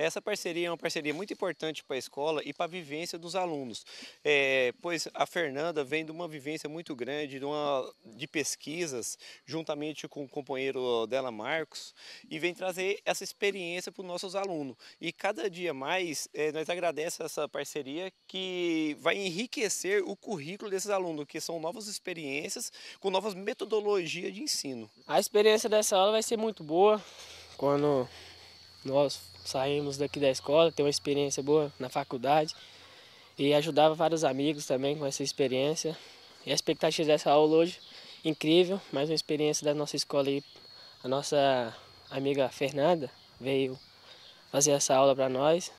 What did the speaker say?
Essa parceria é uma parceria muito importante para a escola e para a vivência dos alunos, é, pois a Fernanda vem de uma vivência muito grande, de, uma, de pesquisas, juntamente com o companheiro dela, Marcos, e vem trazer essa experiência para os nossos alunos. E cada dia mais, é, nós agradecemos essa parceria que vai enriquecer o currículo desses alunos, que são novas experiências com novas metodologias de ensino. A experiência dessa aula vai ser muito boa quando nós saímos daqui da escola, ter uma experiência boa na faculdade e ajudava vários amigos também com essa experiência. E a expectativa dessa aula hoje, incrível, mais uma experiência da nossa escola A nossa amiga Fernanda veio fazer essa aula para nós